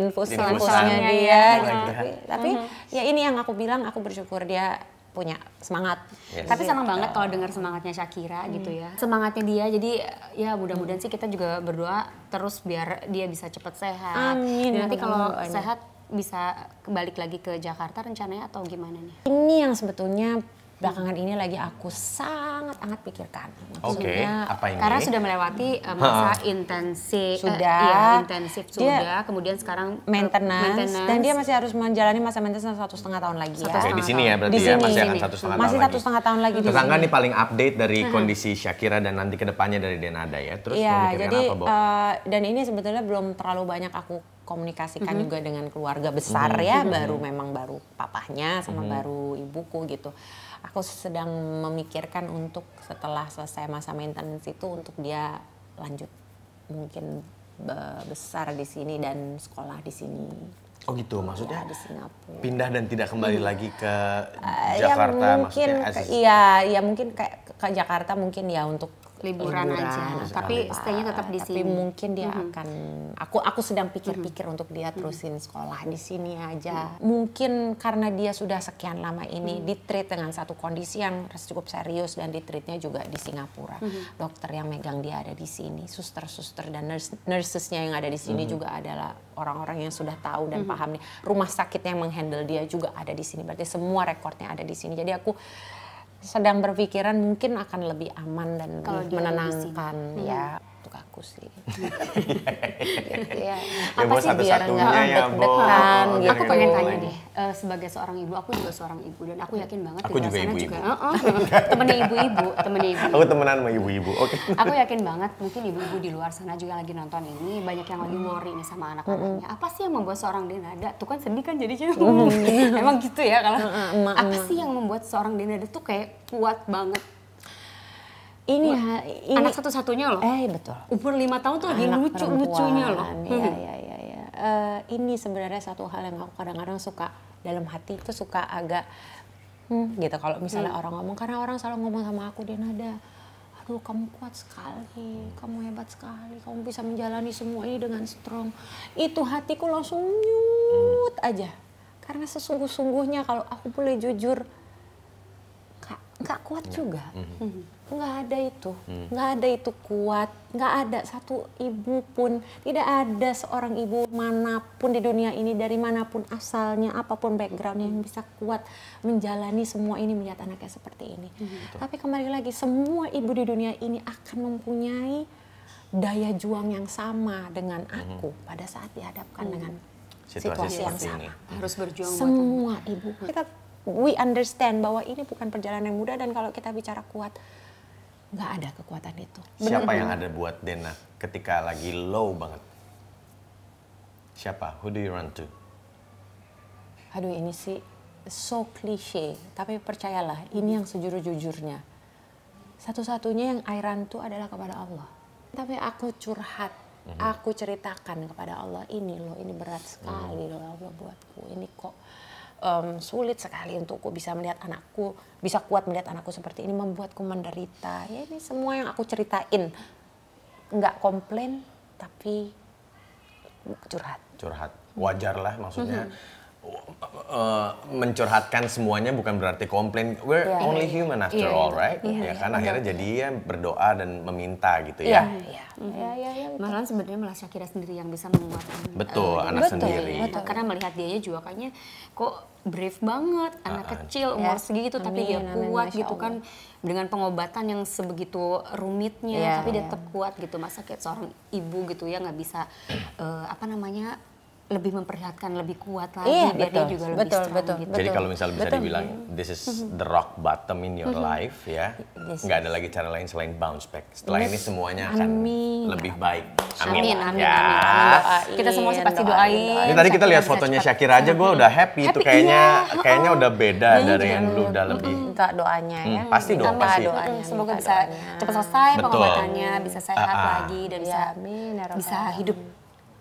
infus infusnya dia, Ya, gitu. tapi, tapi uh ya ini yang aku bilang aku bersyukur dia punya semangat. Yes. Tapi senang iya. banget kalau dengar semangatnya Shakira hmm. gitu ya. Semangatnya dia jadi ya mudah-mudahan hmm. sih kita juga berdoa terus biar dia bisa cepat sehat. Amin. Dan nanti kalau sehat bisa balik lagi ke Jakarta rencananya atau gimana nih? Ini yang sebetulnya belakangan ini lagi aku sangat sangat pikirkan. Maksudnya okay. ini? Karena sudah melewati eh, masa intensif eh, sudah uh, iya, intensif dia, kemudian sekarang eh, maintenance, maintenance dan dia masih harus menjalani masa maintenance satu setengah tahun lagi ya. okay, di sini ya berarti di ya masih akan satu setengah masih tahun. Masih satu setengah tahun lagi. lagi Tetangga nih paling update dari kondisi Shakira dan nanti kedepannya dari Denada ya. Terus ya, memikirkan jadi, apa, Bob? Uh, dan ini sebetulnya belum terlalu banyak aku komunikasikan mm -hmm. juga dengan keluarga besar mm -hmm. ya, mm -hmm. baru mm-hmm. memang baru papahnya sama mm -hmm. baru ibuku gitu aku sedang memikirkan untuk setelah selesai masa maintenance itu untuk dia lanjut mungkin besar di sini dan sekolah di sini. Oh gitu, maksudnya ya, di Singapura. pindah dan tidak kembali hmm. lagi ke eh, ya Jakarta, ya mungkin, maksudnya? Iya, ya mungkin kayak ke Jakarta mungkin ya untuk liburan, liburan aja. Nah, tapi stay-nya tetap di sini. Tapi mungkin dia mm -hmm. akan aku aku sedang pikir-pikir mm -hmm. untuk dia terusin sekolah di sini aja. Mm -hmm. Mungkin karena dia sudah sekian lama ini mm -hmm. ditreat dengan satu kondisi yang cukup serius dan ditreatnya juga di Singapura. Mm -hmm. Dokter yang megang dia ada di sini, suster-suster dan nurse nursesnya yang ada di sini mm -hmm. juga adalah orang-orang yang sudah tahu dan mm -hmm. paham nih. Rumah sakit yang menghandle dia juga ada di sini. Berarti semua rekornya ada di sini. Jadi aku sedang berpikiran mungkin akan lebih aman dan lebih menenangkan ya. Hmm untuk aku sih. gitu ya. ya apa sih biar nggak deg-degan ya, Oh, gitu. gitu. Aku pengen tanya deh, uh, sebagai seorang ibu, aku juga seorang ibu dan aku yakin banget aku di juga sana ibu -ibu. juga uh -uh, temennya ibu-ibu, temennya ibu. -ibu. Aku temenan sama ibu-ibu. Oke. Okay. aku yakin banget mungkin ibu-ibu di luar sana juga lagi nonton ini banyak yang lagi worry nih sama anak-anaknya. Apa sih yang membuat seorang Denada tuh kan sedih kan jadi Emang gitu ya kalau apa sih yang membuat seorang Denada tuh kayak kuat banget ini, Wah, ini anak satu-satunya loh. Eh betul. Umur lima tahun tuh lagi lucu-lucunya loh. Iya, hmm. iya iya iya. Ya. Uh, ini sebenarnya satu hal yang aku kadang-kadang suka dalam hati itu suka agak hmm, gitu kalau misalnya hmm. orang ngomong karena orang selalu ngomong sama aku dia nada aduh kamu kuat sekali, kamu hebat sekali, kamu bisa menjalani semua ini dengan strong. Itu hatiku langsung nyut hmm. aja. Karena sesungguh-sungguhnya kalau aku boleh jujur, nggak kuat iya. juga. -hmm. hmm nggak ada itu, hmm. nggak ada itu kuat, nggak ada satu ibu pun, tidak ada seorang ibu manapun di dunia ini dari manapun asalnya, apapun background yang bisa kuat menjalani semua ini melihat anaknya seperti ini. Hmm. Tapi kembali lagi, semua ibu di dunia ini akan mempunyai daya juang yang sama dengan hmm. aku hmm. pada saat dihadapkan hmm. dengan situasi, situasi yang sama. Ini. Hmm. Harus berjuang. Semua ibu kita we understand bahwa ini bukan perjalanan yang mudah dan kalau kita bicara kuat nggak ada kekuatan itu. Siapa bener. yang ada buat Dena ketika lagi low banget? Siapa? Who do you run to? Aduh ini sih so cliche, tapi percayalah ini yang sejuru jujurnya Satu-satunya yang I run to adalah kepada Allah. Tapi aku curhat, mm -hmm. aku ceritakan kepada Allah, ini loh, ini berat sekali mm -hmm. loh Allah buatku, ini kok um, sulit sekali untukku bisa melihat anakku, bisa kuat melihat anakku seperti ini membuatku menderita. Ya ini semua yang aku ceritain nggak komplain tapi curhat. Curhat, wajar lah maksudnya. Mm -hmm Uh, mencurhatkan semuanya bukan berarti komplain. We're yeah. only human after yeah. all, iya. right? Yeah. Ya yeah. kan yeah. akhirnya iya. jadi ya berdoa dan meminta gitu ya. Iya, iya, iya. iya Malahan sebenarnya malah Syakira sendiri yang bisa menguatkan. Eh, betul, uh, anak betul, sendiri. Betul. Karena melihat dia juga kayaknya kok brave banget, anak uh, uh. kecil umur yeah. segitu amin, tapi dia kuat amin, gitu kan dengan pengobatan yang sebegitu rumitnya, yeah, tapi dia tetap kuat gitu. Masa kayak seorang ibu gitu ya nggak bisa uh, apa namanya lebih memperlihatkan lebih kuat lagi iya, biar betul, dia juga lebih betul, strong betul, gitu. Jadi kalau misal bisa betul. dibilang mm-hmm. this is the rock bottom in your mm-hmm. life ya. Yes, Nggak ada lagi cara lain selain bounce back. Setelah yes. ini semuanya akan amin. lebih baik. Amin amin. amin, ya. amin, kita semua pasti doain. doain. Ini tadi kita lihat fotonya Syakira aja gue udah happy, happy itu kayaknya iya. kayaknya udah beda iya. dari yang dulu udah lebih. Minta doanya ya. Mm, pasti doa pasti. Doanya, Semoga bisa cepat selesai pengobatannya, bisa sehat ah, ah. lagi dan bisa iya, ya hidup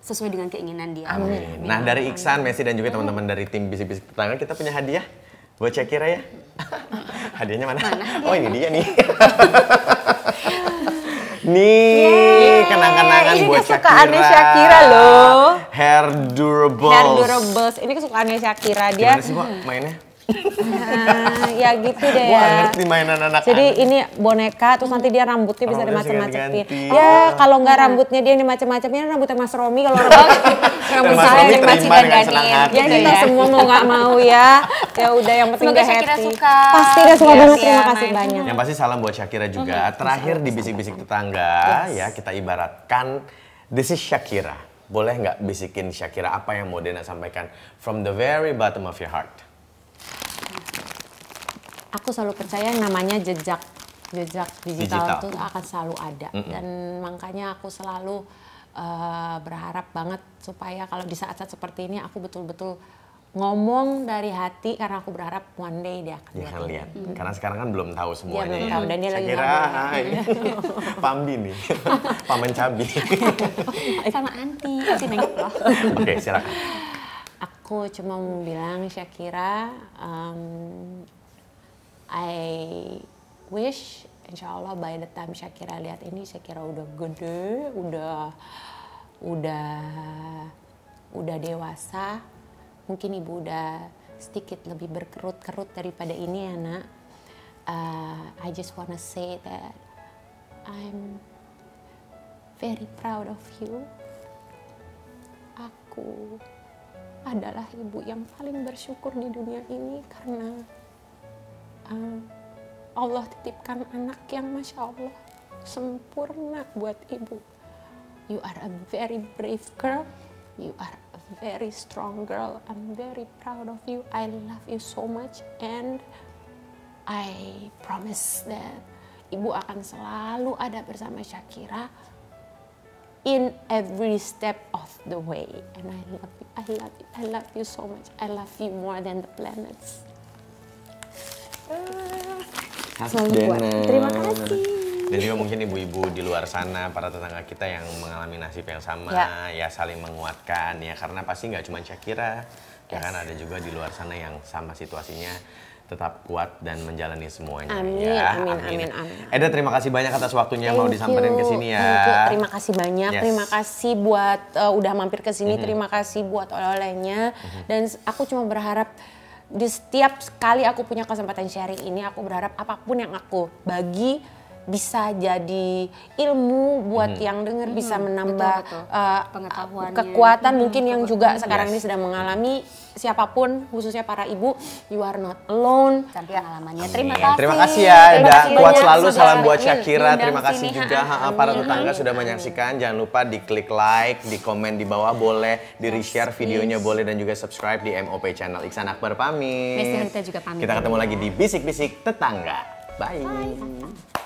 sesuai dengan keinginan dia. Amin. Nah, Amin. Nah dari Iksan, Messi dan juga teman-teman dari tim bisnis bisik tetangga kita punya hadiah buat Cakira ya. Hadiahnya mana? mana? Oh ini dia nih. Nih, kenang-kenangan buat kesukaannya Shakira. Shakira loh. Hair durable. Hair durable. Ini kesukaannya Shakira dia. Gimana sih, kok mainnya? Nah, ya gitu deh Wah, ngerti mainan anak Jadi ini boneka terus nanti dia rambutnya bisa macam-macam. Ya, ah. kalau nggak rambutnya dia ini macam-macamnya rambutnya Mas Romi kalau rambut saya yang macam-macam Ya kita iya. semua mau nggak mau ya. Ya udah yang penting Semoga happy. Suka. Pasti udah suka iya banget. Terima kasih banyak. Yang pasti salam buat Shakira juga. Mm-hmm. Terakhir di bisik-bisik tetangga ya kita ibaratkan this is Shakira. Boleh nggak bisikin Shakira apa yang mau Dena sampaikan from the very bottom of your heart? aku selalu percaya namanya jejak jejak digital, itu akan selalu ada mm -hmm. dan makanya aku selalu uh, berharap banget supaya kalau di saat-saat seperti ini aku betul-betul ngomong dari hati karena aku berharap one day dia akan ya, lihat. Hmm. Karena sekarang kan belum tahu semuanya. Dia ya. tahu dan dia Saya lagi kira, hai. Ah, iya. Pambi nih. Paman cabi. Sama anti, anti nengok Oke, silakan. Aku cuma mau bilang Shakira, um, I wish insya Allah by the time Shakira lihat ini Shakira udah gede, udah udah udah dewasa. Mungkin ibu udah sedikit lebih berkerut-kerut daripada ini ya nak. Uh, I just wanna say that I'm very proud of you. Aku adalah ibu yang paling bersyukur di dunia ini karena uh, Allah titipkan anak yang masya Allah sempurna buat ibu. You are a very brave girl. You are a very strong girl. I'm very proud of you. I love you so much and I promise that ibu akan selalu ada bersama Shakira in every step of the way. And I love you, I love you, I love you so much. I love you more than the planets. Uh, buat. Terima kasih. Dan juga mungkin ibu-ibu di luar sana, para tetangga kita yang mengalami nasib yang sama, ya, ya saling menguatkan ya. Karena pasti nggak cuma Shakira, yes. ya kan ada juga di luar sana yang sama situasinya tetap kuat dan menjalani semuanya. Amin, ya. amin, amin, amin. Eda terima kasih banyak atas waktunya Thank mau disamperin ke sini ya. Terima kasih banyak, yes. terima kasih buat uh, udah mampir ke sini, mm -hmm. terima kasih buat oleh-olehnya mm -hmm. dan aku cuma berharap di setiap kali aku punya kesempatan sharing ini aku berharap apapun yang aku bagi bisa jadi ilmu buat hmm. yang dengar hmm. bisa menambah betul, betul. Eh, kekuatan hmm, mungkin yang juga hmm. sekarang yes. ini sedang mengalami siapapun khususnya para ibu you are not alone pengalamannya terima kasih terima kasih ya kasih kuat selalu salam buat Syakira terima kasih sini, juga ha, para tetangga sudah menyaksikan jangan lupa diklik like di komen di bawah boleh di reshare videonya please. boleh dan juga subscribe di MOP channel Iksan Akbar pamit juga pamit kita ketemu lagi di bisik-bisik tetangga bye, bye.